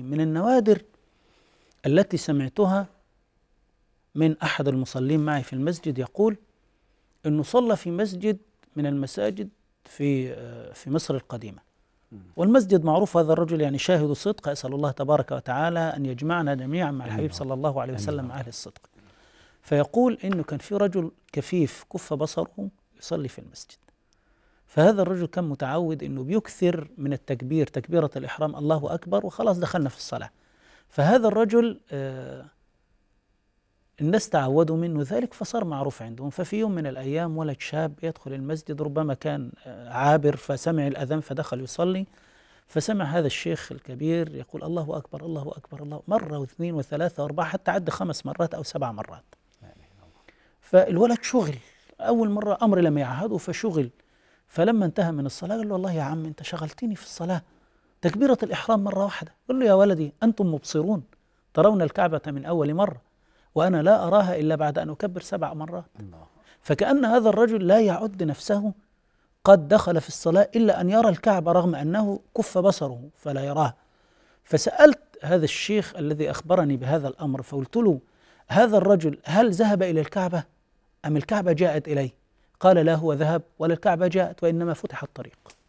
من النوادر التي سمعتها من أحد المصلين معي في المسجد يقول أنه صلى في مسجد من المساجد في آه، في مصر القديمة والمسجد معروف هذا الرجل يعني شاهد الصدق أسأل الله تبارك وتعالى أن يجمعنا جميعا مع الحبيب صلى الله عليه وسلم مع أهل الصدق فيقول أنه كان في رجل كفيف كف بصره يصلي في المسجد فهذا الرجل كان متعود انه بيكثر من التكبير تكبيره الاحرام الله اكبر وخلاص دخلنا في الصلاه فهذا الرجل آه، الناس تعودوا منه ذلك فصار معروف عندهم ففي يوم من الأيام ولد شاب يدخل المسجد ربما كان آه، عابر فسمع الأذان فدخل يصلي فسمع هذا الشيخ الكبير يقول الله أكبر الله أكبر الله مرة واثنين وثلاثة وأربعة حتى عد خمس مرات أو سبع مرات فالولد شغل أول مرة أمر لم يعهده فشغل فلما انتهى من الصلاة قال له والله يا عم أنت شغلتني في الصلاة تكبيرة الإحرام مرة واحدة قال له يا ولدي أنتم مبصرون ترون الكعبة من أول مرة وأنا لا أراها إلا بعد أن أكبر سبع مرات فكأن هذا الرجل لا يعد نفسه قد دخل في الصلاة إلا أن يرى الكعبة رغم أنه كف بصره فلا يراها فسألت هذا الشيخ الذي أخبرني بهذا الأمر فقلت له هذا الرجل هل ذهب إلى الكعبة أم الكعبة جاءت إليه قال لا هو ذهب ولا الكعبة جاءت وإنما فتح الطريق